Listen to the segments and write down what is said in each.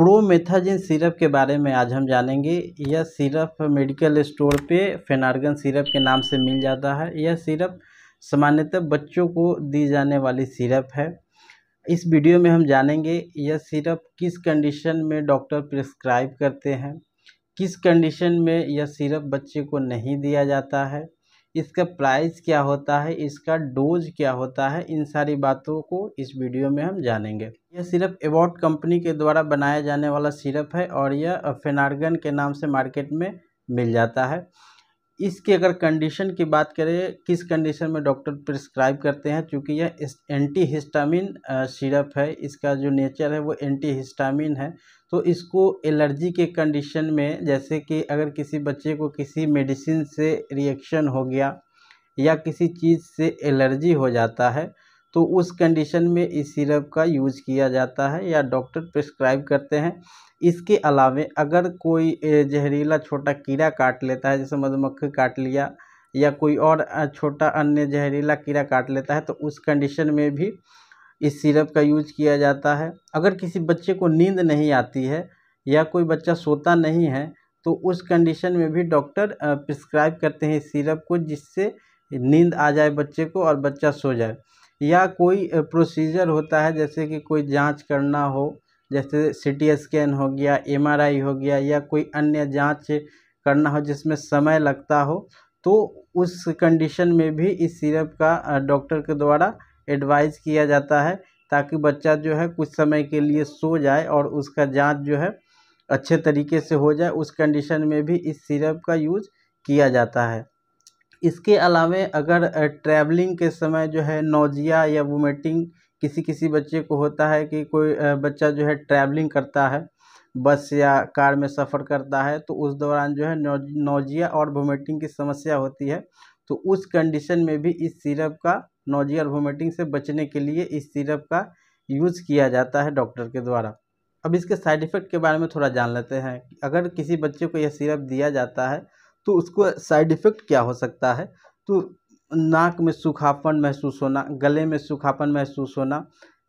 promethazine syrup के बारे में आज हम जानेंगे यह सिरप मेडिकल स्टोर पे फेनार्गन सिरप के नाम से मिल जाता है यह सिरप सामान्यतः बच्चों को दी जाने वाली सिरप है इस वीडियो में हम जानेंगे यह सिरप किस कंडीशन में डॉक्टर प्रिस्क्राइब करते हैं किस कंडीशन में यह सिरप बच्चे को नहीं दिया जाता है इसका प्राइस क्या होता है इसका डोज क्या होता है इन सारी बातों को इस वीडियो में हम जानेंगे यह सिर्फ एवॉर्ड कंपनी के द्वारा बनाया जाने वाला सिरप है और यह फेनार्गन के नाम से मार्केट में मिल जाता है इसकी अगर कंडीशन की बात करें किस कंडीशन में डॉक्टर प्रिस्क्राइब करते हैं क्योंकि यह एंटी हिस्टामिन सिरप है इसका जो नेचर है वो एंटी हिस्टामिन है तो इसको एलर्जी के कंडीशन में जैसे कि अगर किसी बच्चे को किसी मेडिसिन से रिएक्शन हो गया या किसी चीज़ से एलर्जी हो जाता है तो उस कंडीशन में इस सिरप का यूज़ किया जाता है या डॉक्टर प्रिस्क्राइब करते हैं इसके अलावा अगर कोई जहरीला छोटा कीड़ा काट लेता है जैसे मधुमक्खी काट लिया या कोई और छोटा अन्य जहरीला कीड़ा काट लेता है तो उस कंडीशन में भी इस सिरप का यूज किया जाता है अगर किसी बच्चे को नींद नहीं आती है या कोई बच्चा सोता नहीं है तो उस कंडीशन में भी डॉक्टर प्रिस्क्राइब करते हैं इस सिरप को जिससे नींद आ जाए बच्चे को और बच्चा सो जाए या कोई प्रोसीजर होता है जैसे कि कोई जांच करना हो जैसे सी टी स्कैन हो गया एम आर आई हो गया या कोई अन्य जांच करना हो जिसमें समय लगता हो तो उस कंडीशन में भी इस सिरप का डॉक्टर के द्वारा एडवाइस किया जाता है ताकि बच्चा जो है कुछ समय के लिए सो जाए और उसका जांच जो है अच्छे तरीके से हो जाए उस कंडीशन में भी इस सिरप का यूज़ किया जाता है इसके अलावे अगर ट्रैवलिंग के समय जो है नोज़िया या वोमिटिंग किसी किसी बच्चे को होता है कि कोई बच्चा जो है ट्रैवलिंग करता है बस या कार में सफ़र करता है तो उस दौरान जो है नोजिया और वोमिटिंग की समस्या होती है तो उस कंडीशन में भी इस सिरप का नोजिया और वोमिटिंग से बचने के लिए इस सिरप का यूज़ किया जाता है डॉक्टर के द्वारा अब इसके साइड इफ़ेक्ट के बारे में थोड़ा जान लेते हैं अगर किसी बच्चे को यह सिरप दिया जाता है तो उसको साइड इफ़ेक्ट क्या हो सकता है तो नाक में सूखापन महसूस होना गले में सूखापन महसूस होना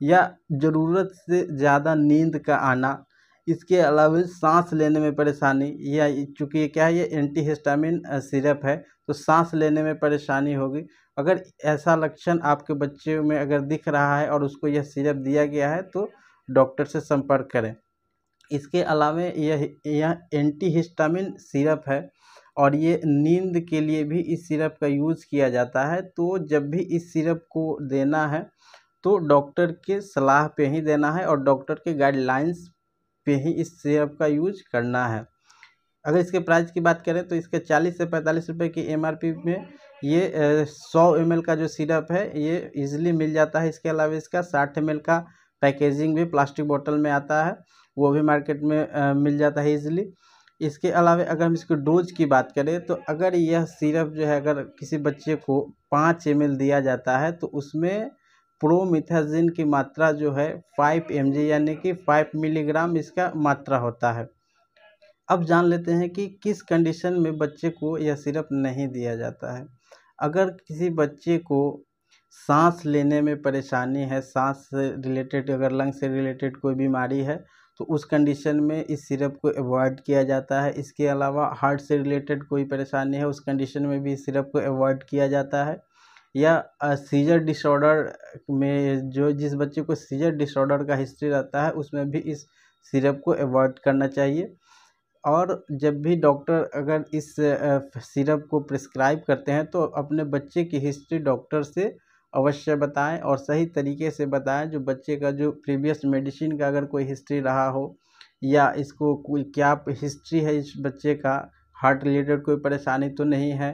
या ज़रूरत से ज़्यादा नींद का आना इसके अलावा सांस लेने में परेशानी या चूँकि क्या है ये एंटी हिस्टामिन सिरप है तो सांस लेने में परेशानी होगी अगर ऐसा लक्षण आपके बच्चे में अगर दिख रहा है और उसको यह सिरप दिया गया है तो डॉक्टर से संपर्क करें इसके अलावा यह यह एंटी हिस्टामिन सिरप है और ये नींद के लिए भी इस सिरप का यूज़ किया जाता है तो जब भी इस सिरप को देना है तो डॉक्टर के सलाह पे ही देना है और डॉक्टर के गाइडलाइंस पे ही इस सिरप का यूज करना है अगर इसके प्राइस की बात करें तो इसके चालीस से पैंतालीस रुपये की एमआरपी में ये सौ एम का जो सिरप है ये इजीली मिल जाता है इसके अलावा इसका साठ एम का पैकेजिंग भी प्लास्टिक बोतल में आता है वो भी मार्केट में मिल जाता है ईज़िली इसके अलावा अगर हम इसको डोज की बात करें तो अगर यह सिरप जो है अगर किसी बच्चे को पाँच एम दिया जाता है तो उसमें प्रोमिथाजिन की मात्रा जो है फाइव एम यानी कि फाइव मिलीग्राम इसका मात्रा होता है अब जान लेते हैं कि किस कंडीशन में बच्चे को यह सिरप नहीं दिया जाता है अगर किसी बच्चे को सांस लेने में परेशानी है सांस से रिलेटेड अगर लंग से रिलेटेड कोई बीमारी है तो उस कंडीशन में इस सिरप को अवॉइड किया जाता है इसके अलावा हार्ट से रिलेटेड कोई परेशानी है उस कंडीशन में भी इस सिरप को अवॉइड किया जाता है या सीजर डिसऑर्डर में जो जिस बच्चे को सीजर डिसऑर्डर का हिस्ट्री रहता है उसमें भी इस सिरप को अवॉइड करना चाहिए और जब भी डॉक्टर अगर इस सिरप को प्रिस्क्राइब करते हैं तो अपने बच्चे की हिस्ट्री डॉक्टर से अवश्य बताएं और सही तरीके से बताएं जो बच्चे का जो प्रीवियस मेडिसिन का अगर कोई हिस्ट्री रहा हो या इसको कोई क्या हिस्ट्री है इस बच्चे का हार्ट रिलेटेड कोई परेशानी तो नहीं है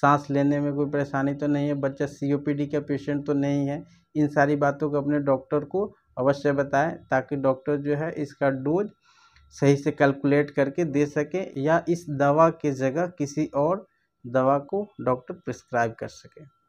सांस लेने में कोई परेशानी तो नहीं है बच्चा सीओपीडी का पेशेंट तो नहीं है इन सारी बातों को अपने डॉक्टर को अवश्य बताएं ताकि डॉक्टर जो है इसका डोज सही से कैलकुलेट करके दे सके या इस दवा के जगह किसी और दवा को डॉक्टर प्रिस्क्राइब कर सके